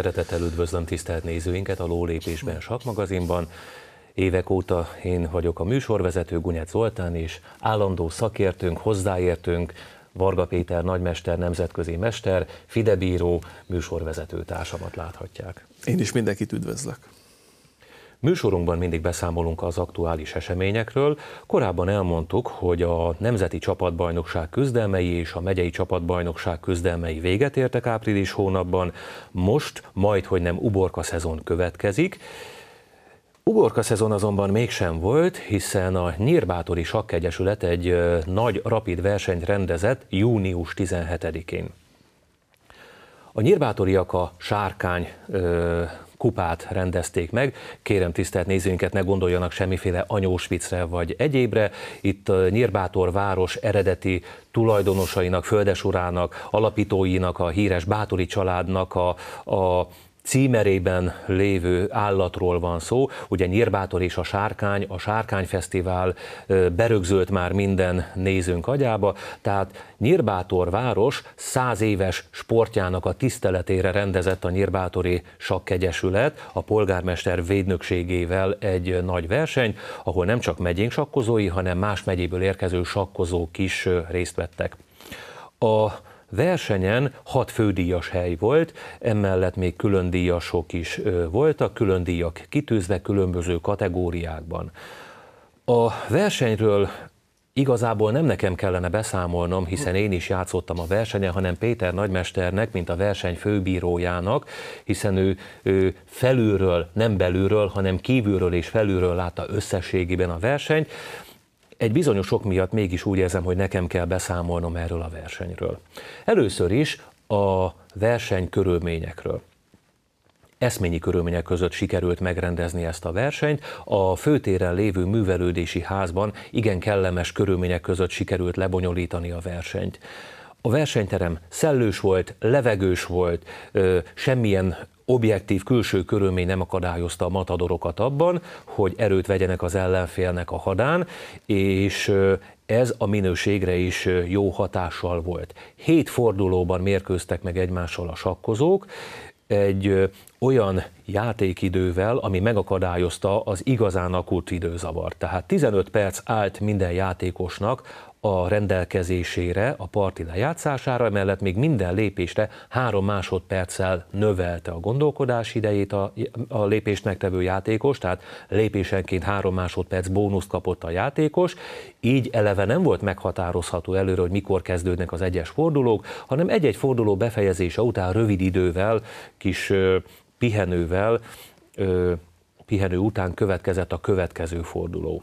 Szeretettel üdvözlöm tisztelt nézőinket a Lólépésben Sakmagazinban. Évek óta én vagyok a műsorvezető Gunyát Zoltán, és állandó szakértőnk, hozzáértőnk, Varga Péter nagymester, nemzetközi mester, Fidebíró műsorvezető társamat láthatják. Én is mindenkit üdvözlök. Műsorunkban mindig beszámolunk az aktuális eseményekről. Korábban elmondtuk, hogy a Nemzeti Csapatbajnokság küzdelmei és a Megyei Csapatbajnokság küzdelmei véget értek április hónapban. Most majd, hogy nem uborka szezon következik. Uborka szezon azonban mégsem volt, hiszen a Nyírbátori Sakkegyesület egy nagy rapid versenyt rendezett június 17-én. A nyírbátoriak a sárkány ö, kupát rendezték meg. Kérem tisztelt nézőinket, ne gondoljanak semmiféle anyósvicre vagy egyébre. Itt Nyírbátor város eredeti tulajdonosainak, földesurának, alapítóinak, a híres Bátori családnak a, a címerében lévő állatról van szó. Ugye Nyírbátor és a Sárkány, a Sárkányfesztivál berögzült berögzölt már minden nézőnk agyába, tehát Nyírbátor város száz éves sportjának a tiszteletére rendezett a Nyírbátori Sakkegyesület a polgármester védnökségével egy nagy verseny, ahol nem csak megyénk sakkozói, hanem más megyéből érkező sakkozók is részt vettek. A versenyen hat fődíjas hely volt, emellett még külön díjasok is voltak, külön díjak kitűzve különböző kategóriákban. A versenyről Igazából nem nekem kellene beszámolnom, hiszen én is játszottam a versenyen, hanem Péter nagymesternek, mint a verseny főbírójának, hiszen ő, ő felülről, nem belülről, hanem kívülről és felülről látta összességében a versenyt egy bizonyos ok miatt mégis úgy érzem, hogy nekem kell beszámolnom erről a versenyről. Először is a verseny körülményekről eszményi körülmények között sikerült megrendezni ezt a versenyt. A főtéren lévő művelődési házban igen kellemes körülmények között sikerült lebonyolítani a versenyt. A versenyterem szellős volt, levegős volt, semmilyen objektív külső körülmény nem akadályozta a matadorokat abban, hogy erőt vegyenek az ellenfélnek a hadán, és ez a minőségre is jó hatással volt. Hét fordulóban mérkőztek meg egymással a sakkozók, egy olyan játékidővel, ami megakadályozta az igazán akut időzavart. Tehát 15 perc állt minden játékosnak a rendelkezésére, a parti lejátszására, emellett még minden lépésre három másodperccel növelte a gondolkodás idejét a, a lépést megtevő játékos, tehát lépésenként három másodperc bónuszt kapott a játékos, így eleve nem volt meghatározható előre, hogy mikor kezdődnek az egyes fordulók, hanem egy-egy forduló befejezése után rövid idővel, kis ö, pihenővel, ö, pihenő után következett a következő forduló.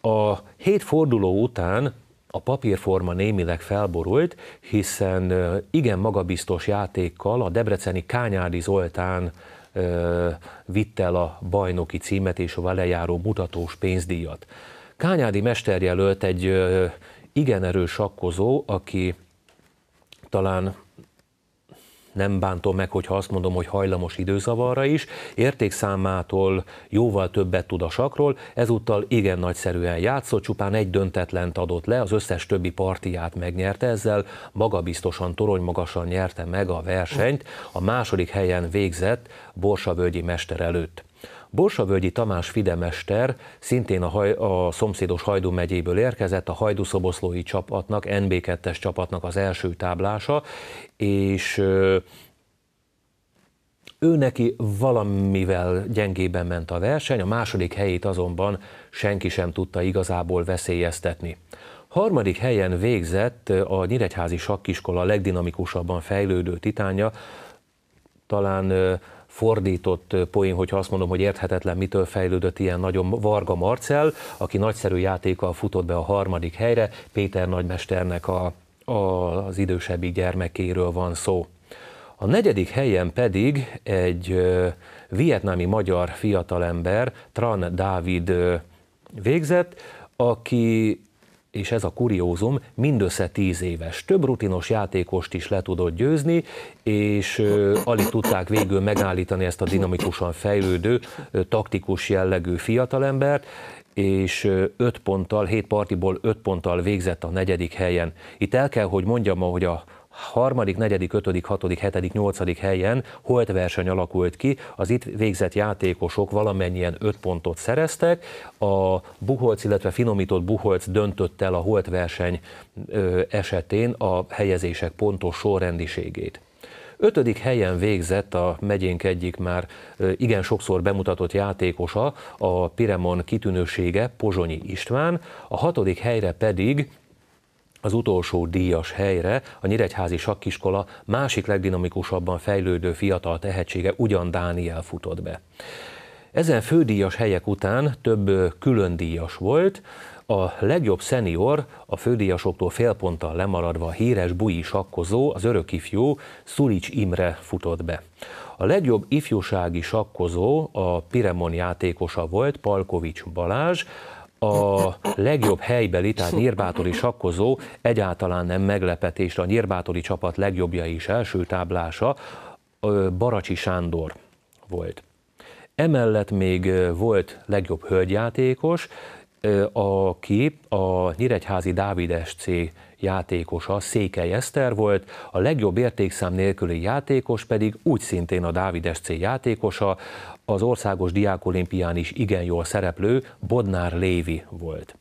A hét forduló után a papírforma némileg felborult, hiszen igen magabiztos játékkal a debreceni Kányádi Zoltán vitt el a bajnoki címet és a vele mutatós pénzdíjat. Kányádi mesterjelölt egy igen erős sakkozó, aki talán nem bántom meg, hogyha azt mondom, hogy hajlamos időzavarra is, értékszámától jóval többet tud a sakról, ezúttal igen nagyszerűen játszott, csupán egy döntetlent adott le, az összes többi partiját megnyerte, ezzel magabiztosan, toronymagasan nyerte meg a versenyt, a második helyen végzett Borsavölgyi mester előtt. Borsavölgyi Tamás Fidemester szintén a, haj, a szomszédos Hajdú megyéből érkezett, a Hajdú-szoboszlói csapatnak, NB2-es csapatnak az első táblása, és ő neki valamivel gyengében ment a verseny, a második helyét azonban senki sem tudta igazából veszélyeztetni. Harmadik helyen végzett a Nyíregyházi Sakkiskola legdinamikusabban fejlődő titánja, talán fordított poén, hogyha azt mondom, hogy érthetetlen, mitől fejlődött ilyen nagyon Varga Marcel, aki nagyszerű játékkal futott be a harmadik helyre, Péter nagymesternek a, a, az idősebbi gyermekéről van szó. A negyedik helyen pedig egy ö, vietnámi magyar fiatalember, Tran Dávid ö, végzett, aki és ez a kuriózum, mindössze tíz éves. Több rutinos játékost is le tudott győzni, és ö, alig tudták végül megállítani ezt a dinamikusan fejlődő, ö, taktikus jellegű fiatalembert, és 5 ponttal, 7 partiból 5 ponttal végzett a negyedik helyen. Itt el kell, hogy mondjam, hogy a harmadik, negyedik, ötödik, hatodik, hetedik, nyolcadik helyen holt verseny alakult ki, az itt végzett játékosok valamennyien öt pontot szereztek, a Buholc, illetve finomított Buholc döntött el a holt verseny esetén a helyezések pontos sorrendiségét. Ötödik helyen végzett a megyénk egyik már igen sokszor bemutatott játékosa, a Piremon kitűnősége Pozsonyi István, a hatodik helyre pedig az utolsó díjas helyre a Nyíregyházi Sakkiskola másik legdinamikusabban fejlődő fiatal tehetsége ugyan Dániel futott be. Ezen fődíjas helyek után több külön díjas volt, a legjobb szenior, a fődíjasoktól félponttal lemaradva híres bui sakkozó, az örök ifjú Szulics Imre futott be. A legjobb ifjúsági sakkozó a Piremon játékosa volt Palkovics Balázs, a legjobb helybeli, tehát nyírbátori sakkozó, egyáltalán nem meglepetésre a nyírbátori csapat legjobbja is első táblása, Baracsi Sándor volt. Emellett még volt legjobb hölgyjátékos, aki a Nyíregyházi Dávid SC játékosa Székely Eszter volt, a legjobb értékszám nélküli játékos pedig úgy szintén a Dávid SC játékosa, az országos diákolimpián is igen jól szereplő Bodnár Lévi volt.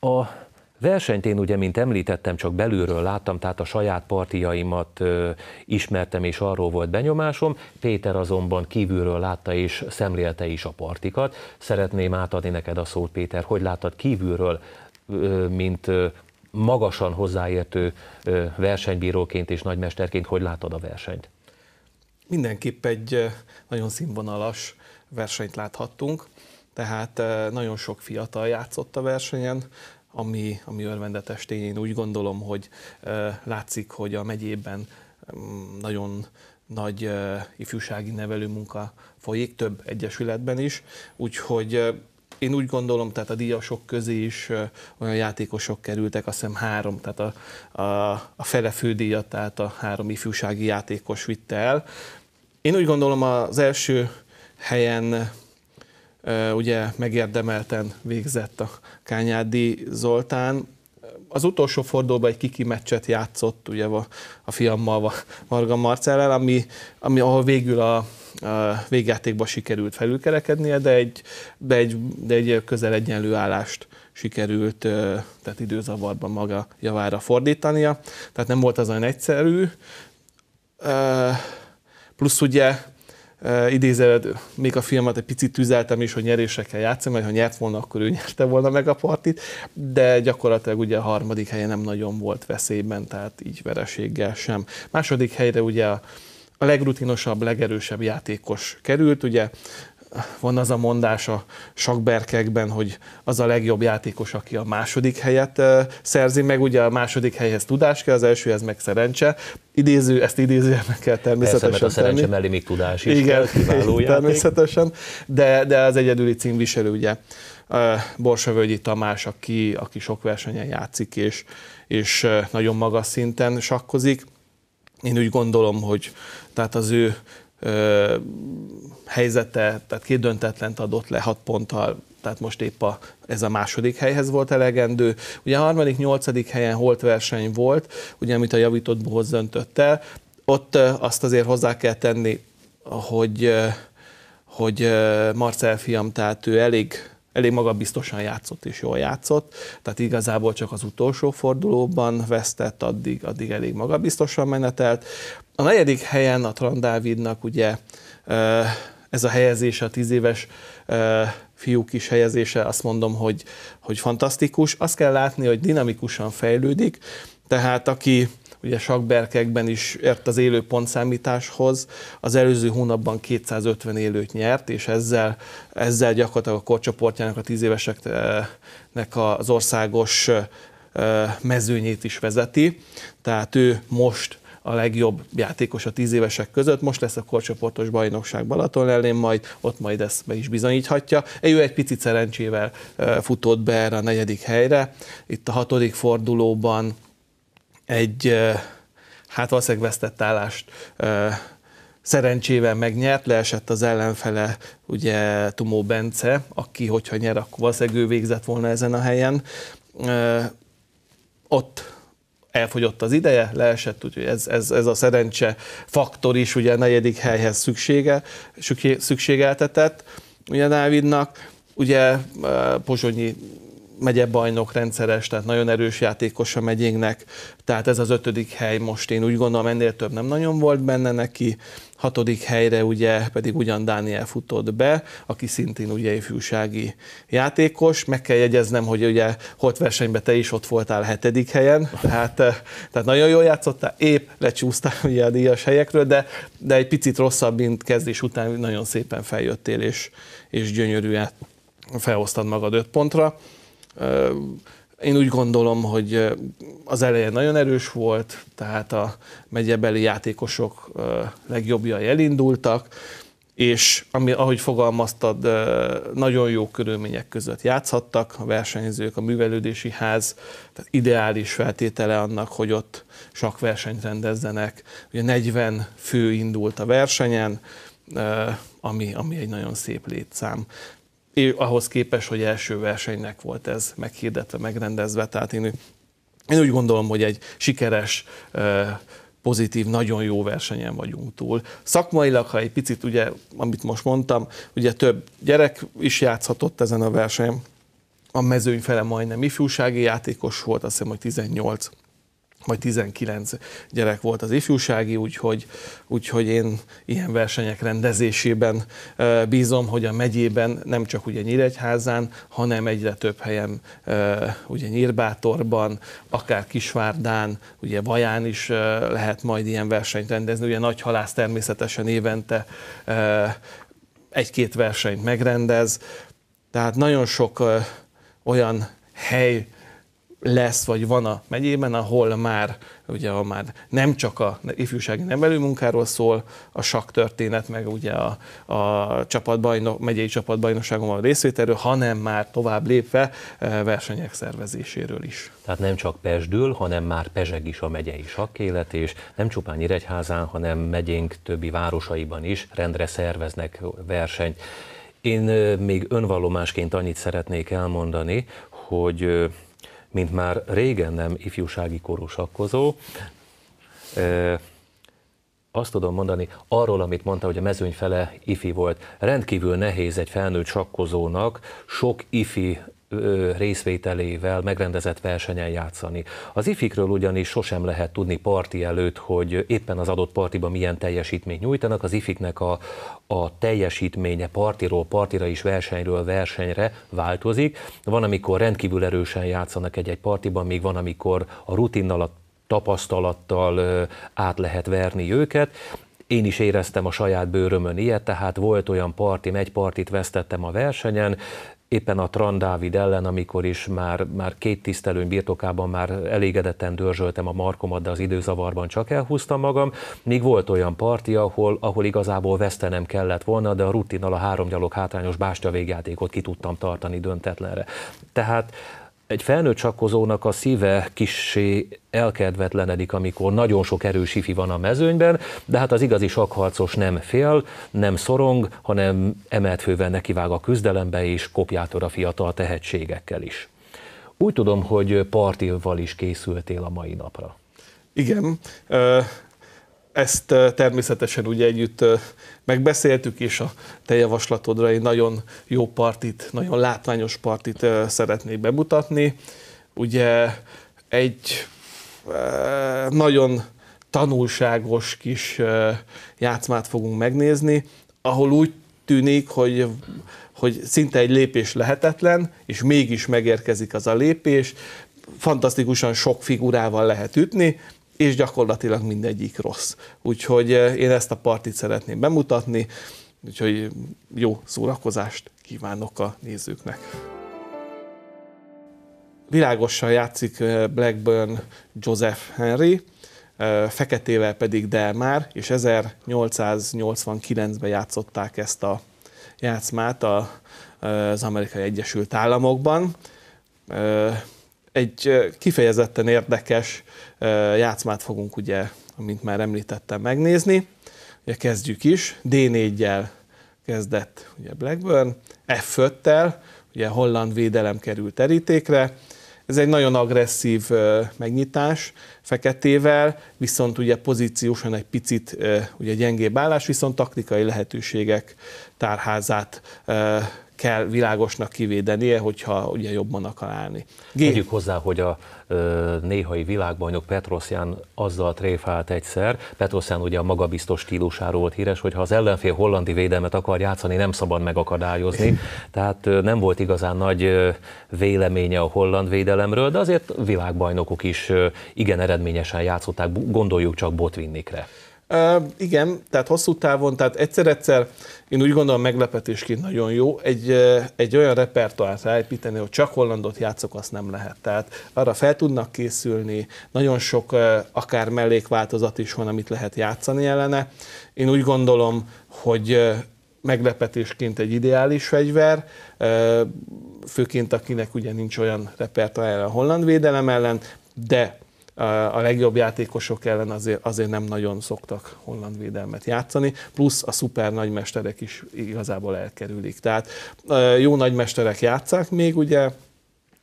A Versenyt én ugye, mint említettem, csak belülről láttam, tehát a saját partiaimat ö, ismertem, és arról volt benyomásom. Péter azonban kívülről látta és szemlélte is a partikat. Szeretném átadni neked a szót, Péter, hogy láttad kívülről, ö, mint ö, magasan hozzáértő versenybíróként és nagymesterként hogy látod a versenyt? Mindenképp egy nagyon színvonalas versenyt láthattunk, tehát nagyon sok fiatal játszott a versenyen, ami, ami örvendetes tény. Én úgy gondolom, hogy látszik, hogy a megyében mm, nagyon nagy ifjúsági nevelő munka folyik, több egyesületben is, úgyhogy én úgy gondolom, tehát a díjasok közé is olyan játékosok kerültek, azt hiszem három, tehát a, a, a fele fődíjat, tehát a három ifjúsági játékos vitte el. Én úgy gondolom az első helyen ugye megérdemelten végzett a Kányádi Zoltán, az utolsó fordulóban egy kiki meccset játszott ugye a, a fiammal, Marga Marcellel, ami, ami ahol végül a, végjátékban sikerült felülkerekednie, de egy, de egy, de egy közel egyenlő állást sikerült tehát időzavarban maga javára fordítania. Tehát nem volt az olyan egyszerű. Plusz ugye idéződ, még a filmet egy picit tüzeltem is, hogy nyerésekkel játszom, mert ha nyert volna, akkor ő nyerte volna meg a partit, de gyakorlatilag ugye a harmadik helye nem nagyon volt veszélyben, tehát így vereséggel sem. Második helyre ugye a a legrutinosabb, legerősebb játékos került, ugye van az a mondás a sakberkekben, hogy az a legjobb játékos, aki a második helyet szerzi meg, ugye a második helyhez tudás kell, az elsőhez meg szerencse. Idéző, ezt meg kell természetesen Persze, mert a szerencse tenni. mellé még tudás is Igen, kell, kiváló természetesen, de, de az egyedüli címviselő ugye Borsavölgyi Tamás, aki, aki sok versenyen játszik, és, és nagyon magas szinten sakkozik én úgy gondolom, hogy tehát az ő ö, helyzete, tehát két döntetlent adott le hat ponttal, tehát most épp a, ez a második helyhez volt elegendő. Ugye a harmadik, nyolcadik helyen holt verseny volt, ugye amit a javított bohoz döntött el, ott ö, azt azért hozzá kell tenni, hogy, ö, hogy ö, Marcel fiam, tehát ő elég elég magabiztosan játszott és jól játszott, tehát igazából csak az utolsó fordulóban vesztett, addig, addig elég magabiztosan menetelt. A negyedik helyen a Tran Dávidnak ugye ez a helyezése, a tíz éves fiú kis helyezése, azt mondom, hogy, hogy fantasztikus. Azt kell látni, hogy dinamikusan fejlődik, tehát aki ugye sakberkekben is ért az élő pontszámításhoz, az előző hónapban 250 élőt nyert, és ezzel, ezzel gyakorlatilag a korcsoportjának a tíz éveseknek az országos mezőnyét is vezeti, tehát ő most a legjobb játékos a tíz évesek között, most lesz a korcsoportos bajnokság Balaton ellen, majd ott majd ezt be is bizonyíthatja. Ő egy picit szerencsével futott be erre a negyedik helyre, itt a hatodik fordulóban egy hát valószínűleg vesztett állást szerencsével megnyert, leesett az ellenfele ugye Tumó Bence, aki hogyha nyer, akkor valószínűleg ő végzett volna ezen a helyen. Ott elfogyott az ideje, leesett, úgyhogy ez, ez, ez a szerencse faktor is ugye a negyedik helyhez szüksége, szükségeltetett ugye Dávidnak. Ugye Pozsonyi bajnok rendszeres, tehát nagyon erős játékos a megyénknek, tehát ez az ötödik hely most én úgy gondolom ennél több nem nagyon volt benne neki, hatodik helyre ugye pedig ugyan Dániel futott be, aki szintén ugye ifjúsági játékos. Meg kell jegyeznem, hogy ugye holt versenyben te is ott voltál a hetedik helyen, tehát, eh, tehát nagyon jól játszottál, épp lecsúsztál ugye a díjas helyekről, de, de egy picit rosszabb, mint kezdés után nagyon szépen feljöttél, és, és gyönyörűen felhoztad magad öt pontra. Én úgy gondolom, hogy az eleje nagyon erős volt, tehát a megyebeli játékosok legjobbjai elindultak, és ami, ahogy fogalmaztad, nagyon jó körülmények között játszhattak a versenyzők, a művelődési ház, tehát ideális feltétele annak, hogy ott sok versenyt rendezzenek. Ugye 40 fő indult a versenyen, ami, ami egy nagyon szép létszám és ahhoz képest, hogy első versenynek volt ez meghirdetve, megrendezve, tehát én, én úgy gondolom, hogy egy sikeres pozitív, nagyon jó versenyen vagyunk túl. Szakmailag, ha egy picit, ugye, amit most mondtam, ugye több gyerek is játszhatott ezen a versenyen, a mezőny fele majdnem ifjúsági játékos volt, azt hiszem, hogy 18 vagy 19 gyerek volt az ifjúsági, úgyhogy, úgyhogy én ilyen versenyek rendezésében bízom, hogy a megyében nem csak ugye Nyíregyházán, hanem egyre több helyen, ugye Nyírbátorban, akár Kisvárdán, ugye Vaján is lehet majd ilyen versenyt rendezni, ugye Nagy Halász természetesen évente egy-két versenyt megrendez, tehát nagyon sok olyan hely lesz, vagy van a megyében, ahol már, ugye, ahol már nem csak a ifjúsági nevelőmunkáról szól a sak történet, meg ugye a, a csapatbajnok, megyei csapatbajnokságon van részvételről, hanem már tovább lépve e, versenyek szervezéséről is. Tehát nem csak Pesdül, hanem már Pezseg is a megyei sakkélet, és nem csupán Nyíregyházán, hanem megyénk többi városaiban is rendre szerveznek versenyt. Én e, még önvallomásként annyit szeretnék elmondani, hogy e, mint már régen nem ifjúsági korú sakkozó, azt tudom mondani, arról, amit mondta, hogy a mezőny fele ifi volt, rendkívül nehéz egy felnőtt sakkozónak sok ifi részvételével megrendezett versenyen játszani. Az ifikről ugyanis sosem lehet tudni parti előtt, hogy éppen az adott partiban milyen teljesítményt nyújtanak. Az ifiknek a, a teljesítménye partiról partira is versenyről versenyre változik. Van, amikor rendkívül erősen játszanak egy-egy partiban, még van, amikor a rutinnal, a tapasztalattal át lehet verni őket, én is éreztem a saját bőrömön ilyet, tehát volt olyan partim, egy partit vesztettem a versenyen, éppen a Tran Dávid ellen, amikor is már, már két tisztelőn birtokában már elégedetten dörzsöltem a markomat, de az időzavarban csak elhúztam magam, míg volt olyan parti, ahol, ahol igazából vesztenem kellett volna, de a rutinnal a háromgyalog hátrányos bástya végjátékot ki tudtam tartani döntetlenre. Tehát egy felnőtt sakkozónak a szíve kissé elkedvetlenedik, amikor nagyon sok erős ifi van a mezőnyben, de hát az igazi sakharcos nem fél, nem szorong, hanem emelt fővel nekivág a küzdelembe és kopjátor a fiatal tehetségekkel is. Úgy tudom, hogy partival is készültél a mai napra. Igen, ezt természetesen ugye együtt megbeszéltük, és a te javaslatodra egy nagyon jó partit, nagyon látványos partit szeretnék bemutatni. Ugye egy nagyon tanulságos kis játszmát fogunk megnézni, ahol úgy tűnik, hogy, hogy szinte egy lépés lehetetlen, és mégis megérkezik az a lépés, fantasztikusan sok figurával lehet ütni, és gyakorlatilag mindegyik rossz. Úgyhogy eh, én ezt a partit szeretném bemutatni, úgyhogy jó szórakozást kívánok a nézőknek. Világosan játszik eh, Blackburn Joseph Henry, eh, feketével pedig Delmar. és 1889-ben játszották ezt a játszmát az Amerikai Egyesült Államokban egy kifejezetten érdekes játszmát fogunk ugye, amint már említettem, megnézni. Ugye kezdjük is, D4-jel kezdett ugye Blackburn, F5-tel, ugye holland védelem került terítékre, ez egy nagyon agresszív megnyitás feketével, viszont ugye pozíciósan egy picit ugye gyengébb állás, viszont taktikai lehetőségek tárházát kell világosnak kivédenie, hogyha ugye jobban akar állni. Tegyük hozzá, hogy a néhai világbajnok Petroszján azzal tréfált egyszer. Petroszján ugye a magabiztos stílusáról volt híres, hogy ha az ellenfél hollandi védelmet akar játszani, nem szabad megakadályozni. Tehát nem volt igazán nagy véleménye a holland védelemről, de azért világbajnokok is igen eredményesen játszották, gondoljuk csak Botvinnikre. Uh, igen, tehát hosszú távon, tehát egyszer-egyszer én úgy gondolom meglepetésként nagyon jó egy, egy olyan repertoárt ráépíteni, hogy csak hollandot játszok, azt nem lehet. Tehát arra fel tudnak készülni, nagyon sok akár mellékváltozat is van, amit lehet játszani ellene. Én úgy gondolom, hogy meglepetésként egy ideális fegyver, főként akinek ugye nincs olyan repertoár a holland védelem ellen, de a legjobb játékosok ellen azért, azért nem nagyon szoktak holland védelmet játszani, plusz a szuper nagymesterek is igazából elkerülik. Tehát jó nagymesterek játszák még ugye,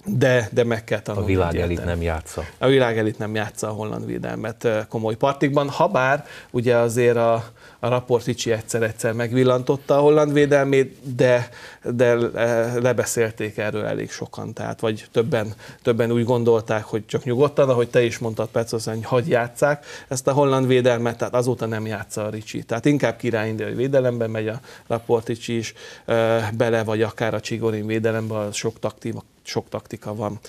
de, de meg kell tanulni. A világ elit nem játsza. A világ elit nem játsza a holland védelmet komoly partikban, habár ugye azért a, a Raporticsi egyszer-egyszer megvillantotta a holland védelmét, de, de lebeszélték erről elég sokan, tehát vagy többen, többen úgy gondolták, hogy csak nyugodtan, ahogy te is mondtad, Petszoszen, hogy hagyj játszák ezt a holland védelmet, tehát azóta nem játsza a Ricsi. Tehát inkább indiai védelemben megy a Raporticsi is bele, vagy akár a Csigorin védelemben, sok, taktika, sok taktika van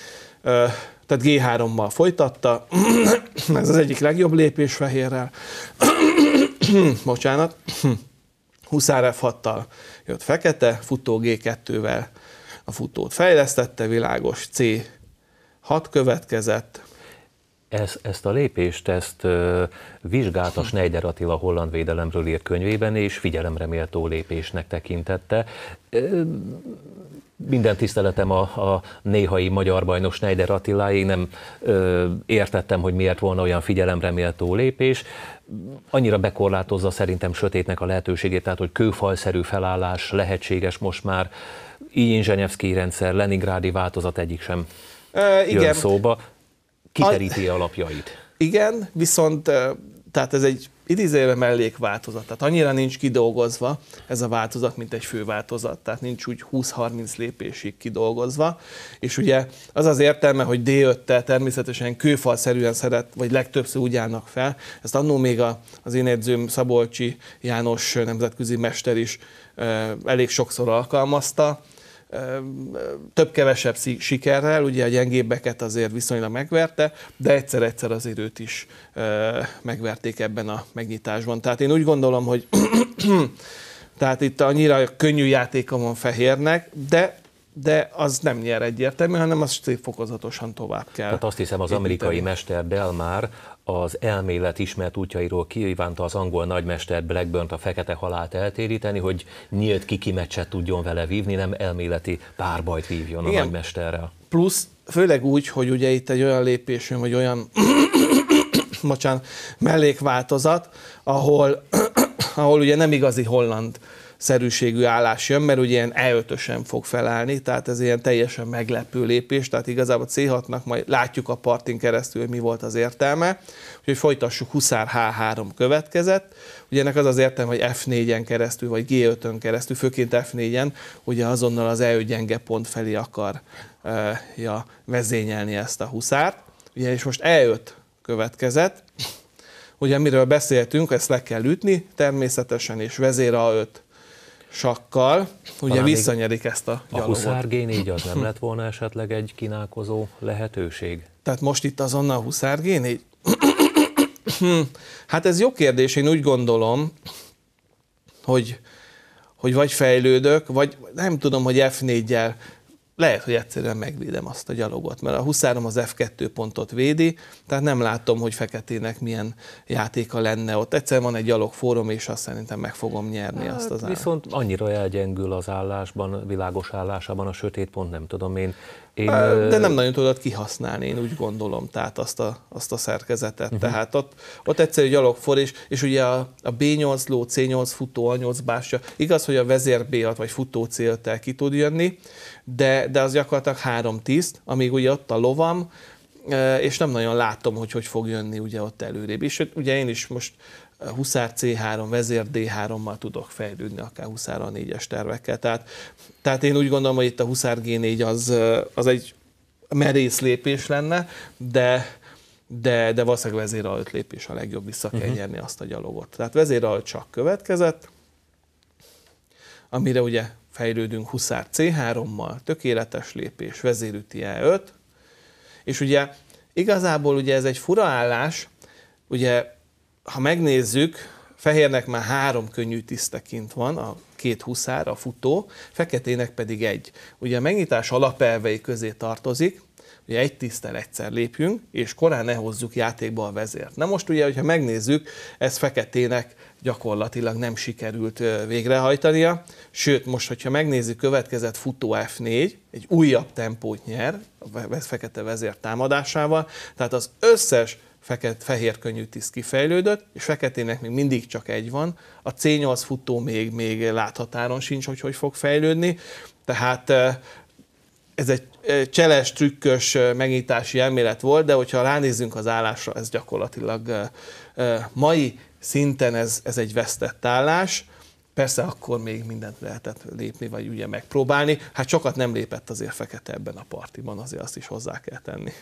tehát G3-mal folytatta, ez az egyik legjobb lépés fehérrel, bocsánat, Huszár f jött fekete, futó G2-vel a futót fejlesztette, világos C6 következett. Ez, ezt a lépést, ezt ö, vizsgálta Schneider Attila holland védelemről írt könyvében, és figyelemre méltó lépésnek tekintette. Ö, minden tiszteletem a, a néhai magyar bajnok Schneider Attiláig, nem ö, értettem, hogy miért volna olyan figyelemreméltó lépés. Annyira bekorlátozza szerintem sötétnek a lehetőségét, tehát hogy kőfalszerű felállás lehetséges most már, így Zsenyevszki rendszer, Leningrádi változat egyik sem Ö, igen. jön szóba. Kiteríti a... alapjait. Igen, viszont tehát ez egy idézőjelben mellékváltozat. Tehát annyira nincs kidolgozva ez a változat, mint egy főváltozat. Tehát nincs úgy 20-30 lépésig kidolgozva. És ugye az az értelme, hogy D5-tel természetesen kőfalszerűen szeret, vagy legtöbbször úgy állnak fel. Ezt annó még az én edzőm Szabolcsi János nemzetközi mester is elég sokszor alkalmazta több-kevesebb sikerrel, ugye a gyengébbeket azért viszonylag megverte, de egyszer-egyszer azért őt is megverték ebben a megnyitásban. Tehát én úgy gondolom, hogy tehát itt annyira könnyű játéka van Fehérnek, de de az nem nyer egyértelmű, hanem azt fokozatosan tovább kell. Tehát azt hiszem az amerikai építeni. mester Delmar az elmélet ismert útjairól kívánta az angol nagymester blackburn a fekete halált eltéríteni, hogy nyílt kiki meccset tudjon vele vívni, nem elméleti párbajt vívjon Igen. a nagymesterrel. Plusz, főleg úgy, hogy ugye itt egy olyan lépésünk, vagy olyan bocsán, mellékváltozat, ahol, ahol ugye nem igazi holland szerűségű állás jön, mert ugye ilyen e fog felállni, tehát ez ilyen teljesen meglepő lépés, tehát igazából C6-nak majd látjuk a partin keresztül, hogy mi volt az értelme, úgyhogy folytassuk, Huszár H3 következett, ugye ennek az az értelme, hogy F4-en keresztül, vagy G5-ön keresztül, főként F4-en, ugye azonnal az E5 gyenge pont felé akarja vezényelni ezt a Huszárt, ugye és most E5 következett, ugye miről beszéltünk, ezt le kell ütni természetesen, és vezér A5, sakkal, ugye visszanyerik ezt a gyalogot. A g így az nem lett volna esetleg egy kínálkozó lehetőség? Tehát most itt azonnal a huszárgén így? hát ez jó kérdés, én úgy gondolom, hogy, hogy vagy fejlődök, vagy nem tudom, hogy F4-jel lehet, hogy egyszerűen megvédem azt a gyalogot, mert a 23 az F2 pontot védi, tehát nem látom, hogy Feketének milyen játéka lenne ott. Egyszer van egy gyalog fórum, és azt szerintem meg fogom nyerni hát, azt az állást. Viszont annyira elgyengül az állásban, világos állásában a sötét pont, nem tudom én. én De nem nagyon tudod kihasználni, én úgy gondolom, tehát azt a, azt a szerkezetet. Uh-huh. Tehát ott, ott egyszerű for, és, és ugye a, a B8 ló, C8 futó, A8 básja, igaz, hogy a vezér B6 vagy futó c ki tud jönni, de, de az gyakorlatilag három tiszt, amíg ugye ott a lovam, e, és nem nagyon látom, hogy hogy fog jönni ugye ott előrébb. És ugye én is most e, Huszár C3, vezér D3-mal tudok fejlődni, akár Huszár a 4-es tervekkel. Tehát, tehát én úgy gondolom, hogy itt a Huszár G4 az, e, az egy merész lépés lenne, de, de, de valószínűleg vezér a öt lépés a legjobb, vissza kell uh-huh. nyerni azt a gyalogot. Tehát vezér csak következett, amire ugye fejlődünk Huszár C3-mal, tökéletes lépés, vezérüti E5, és ugye igazából ugye ez egy fura állás, ugye ha megnézzük, fehérnek már három könnyű tisztekint van, a két huszár, a futó, feketének pedig egy. Ugye a megnyitás alapelvei közé tartozik, ugye egy tisztel egyszer lépjünk, és korán ne hozzuk játékba a vezért. Na most ugye, hogyha megnézzük, ez feketének gyakorlatilag nem sikerült végrehajtania. Sőt, most, hogyha megnézzük, következett futó F4, egy újabb tempót nyer a fekete vezér támadásával, tehát az összes fekete fehér könnyű tiszt kifejlődött, és feketének még mindig csak egy van. A C8 futó még, még láthatáron sincs, hogy hogy fog fejlődni, tehát ez egy cseles, trükkös megnyitási elmélet volt, de hogyha ránézzünk az állásra, ez gyakorlatilag mai szinten ez, ez egy vesztett állás. Persze akkor még mindent lehetett lépni, vagy ugye megpróbálni. Hát sokat nem lépett azért Fekete ebben a partiban, azért azt is hozzá kell tenni.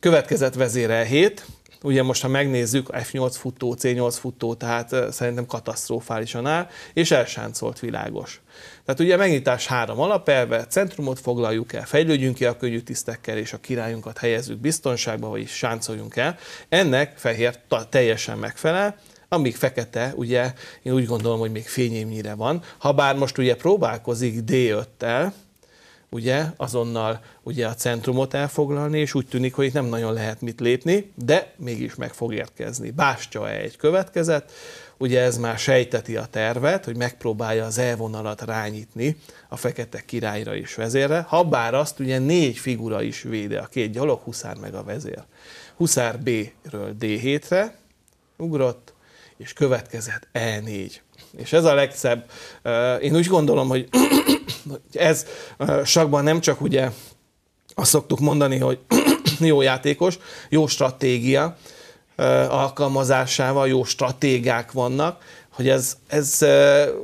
Következett vezérel 7, ugye most ha megnézzük, F8 futó, C8 futó, tehát szerintem katasztrofálisan áll, és elsáncolt világos. Tehát ugye megnyitás három alapelve, centrumot foglaljuk el, fejlődjünk ki a könnyű tisztekkel, és a királyunkat helyezzük biztonságba, vagyis sáncoljunk el. Ennek fehér teljesen megfelel, amíg fekete, ugye én úgy gondolom, hogy még fényémnyire van. Habár most ugye próbálkozik D5-tel, ugye, azonnal ugye a centrumot elfoglalni, és úgy tűnik, hogy itt nem nagyon lehet mit lépni, de mégis meg fog érkezni. Bástya egy következett, ugye ez már sejteti a tervet, hogy megpróbálja az elvonalat rányitni a fekete királyra és vezérre, habár azt ugye négy figura is védi, a két gyalog, Huszár meg a vezér. Huszár B-ről D7-re ugrott, és következett E4. És ez a legszebb. Én úgy gondolom, hogy ez sakban nem csak ugye azt szoktuk mondani, hogy jó játékos, jó stratégia alkalmazásával, jó stratégák vannak, hogy ez, ez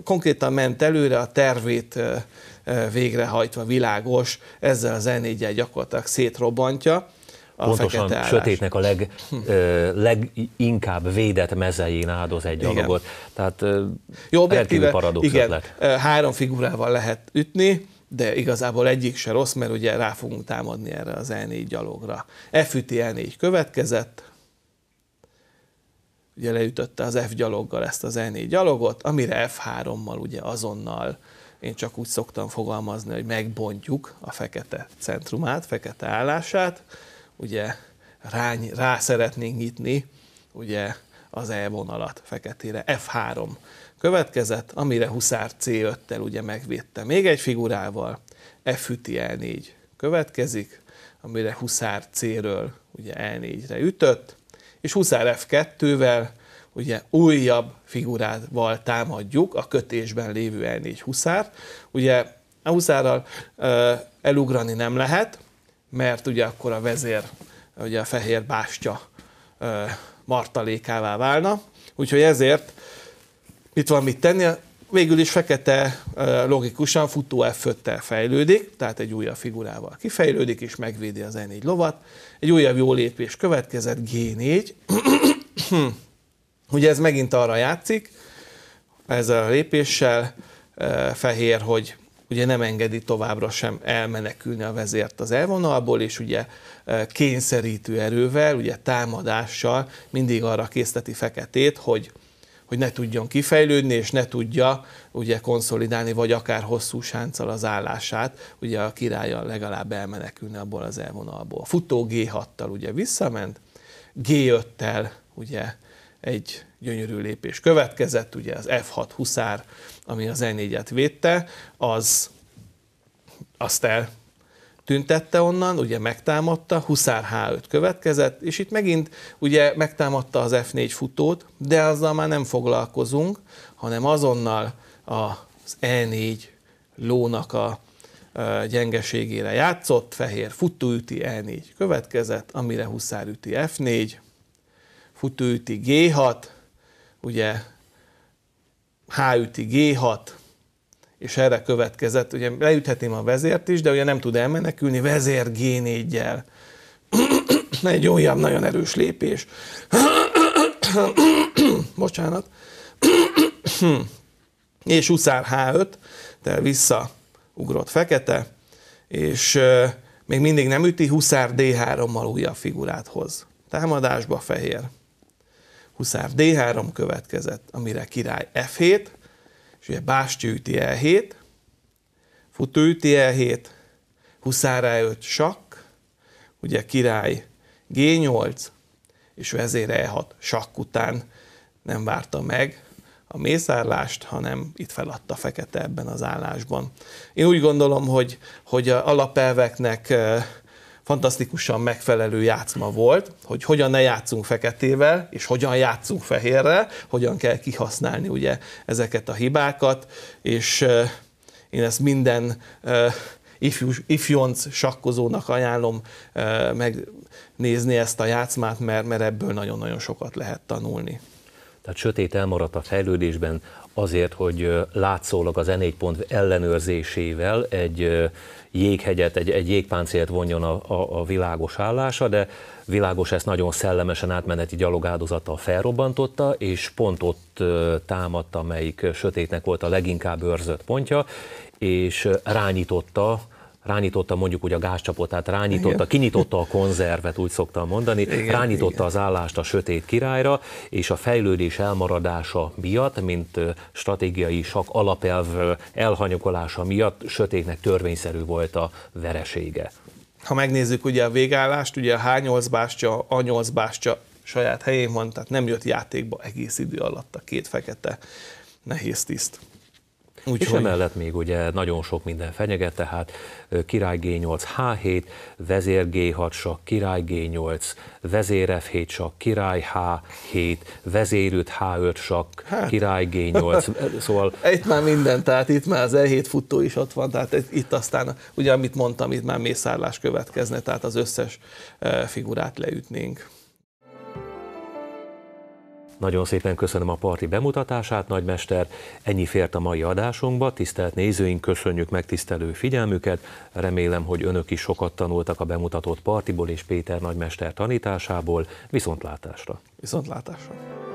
konkrétan ment előre, a tervét végrehajtva világos, ezzel az n 4 gyakorlatilag szétrobbantja a pontosan sötétnek a leg, ö, leginkább védett mezején áldoz egy igen. Tehát ö, Jó, objektíve, paradox igen, ötlet. három figurával lehet ütni, de igazából egyik se rossz, mert ugye rá fogunk támadni erre az E4 gyalogra. FÜT E4 következett, ugye leütötte az F gyaloggal ezt az E4 gyalogot, amire F3-mal ugye azonnal én csak úgy szoktam fogalmazni, hogy megbontjuk a fekete centrumát, fekete állását, ugye rány, rá szeretnénk nyitni ugye az E vonalat feketére, F3 következett, amire Huszár C5-tel ugye megvédte. Még egy figurával F üti E4 következik, amire Huszár C-ről ugye E4-re ütött, és Huszár F2-vel ugye újabb figurával támadjuk a kötésben lévő E4 Huszárt. Ugye a Huszárral elugrani nem lehet, mert ugye akkor a vezér, ugye a fehér bástya martalékává válna, úgyhogy ezért itt van mit tenni, végül is fekete logikusan futó f fejlődik, tehát egy újabb figurával kifejlődik, és megvédi az N4 lovat. Egy újabb jó lépés következett, G4. Ugye ez megint arra játszik, ezzel a lépéssel, fehér, hogy ugye nem engedi továbbra sem elmenekülni a vezért az elvonalból, és ugye eh, kényszerítő erővel, ugye támadással mindig arra készteti Feketét, hogy, hogy ne tudjon kifejlődni, és ne tudja ugye konszolidálni, vagy akár hosszú sánccal az állását, ugye a királya legalább elmenekülne abból az elvonalból. Futó G6-tal ugye visszament, G5-tel ugye egy gyönyörű lépés következett, ugye az F6 Huszár, ami az E4-et védte, az azt el tüntette onnan, ugye megtámadta, Huszár H5 következett, és itt megint ugye megtámadta az F4 futót, de azzal már nem foglalkozunk, hanem azonnal az E4 lónak a gyengeségére játszott, fehér futó üti E4 következett, amire Huszár üti F4, Hutőüti G6, ugye H-üti G6, és erre következett, ugye leüthetném a vezért is, de ugye nem tud elmenekülni, vezér G4-jel. Egy olyan nagyon erős lépés. Bocsánat. és huszár H5, de vissza ugrott fekete, és euh, még mindig nem üti, huszár D3-mal újabb figurát hoz. Támadásba fehér. Huszár D3 következett, amire király F7, és ugye Bástya e üti E7, futó üti E7, Huszár E5 sakk, ugye király G8, és vezér E6 sakk után nem várta meg a mészárlást, hanem itt feladta fekete ebben az állásban. Én úgy gondolom, hogy, hogy a alapelveknek eh, fantasztikusan megfelelő játszma volt, hogy hogyan ne játszunk feketével, és hogyan játszunk fehérre, hogyan kell kihasználni ugye ezeket a hibákat, és én ezt minden ifjú, ifjonc sakkozónak ajánlom megnézni ezt a játszmát, mert, mert ebből nagyon-nagyon sokat lehet tanulni. Tehát sötét elmaradt a fejlődésben azért, hogy látszólag az N4 pont ellenőrzésével egy jéghegyet, egy, egy jégpáncélt vonjon a, a, a világos állása, de világos ezt nagyon szellemesen átmeneti gyalogáldozattal felrobbantotta, és pont ott támadta, amelyik sötétnek volt a leginkább őrzött pontja, és rányította rányította mondjuk úgy a tehát rányította, kinyitotta a konzervet, úgy szoktam mondani, igen, rányította igen. az állást a sötét királyra, és a fejlődés elmaradása miatt, mint stratégiai sak alapelv elhanyagolása miatt sötétnek törvényszerű volt a veresége. Ha megnézzük ugye a végállást, ugye a H8 bástya, A8 bástya saját helyén van, tehát nem jött játékba egész idő alatt a két fekete nehéz tiszt. Úgy és hogy... emellett még ugye nagyon sok minden fenyeget, tehát király G8 H7, vezér G6 sak, király G8, vezér F7 sak, király H7, vezérült H5 sak, hát. király G8, szóval... Itt már minden, tehát itt már az E7 futó is ott van, tehát itt aztán, ugye amit mondtam, itt már mészárlás következne, tehát az összes figurát leütnénk. Nagyon szépen köszönöm a parti bemutatását, nagymester. Ennyi fért a mai adásunkba. Tisztelt nézőink, köszönjük megtisztelő figyelmüket. Remélem, hogy önök is sokat tanultak a bemutatott partiból és Péter nagymester tanításából. Viszontlátásra! Viszontlátásra!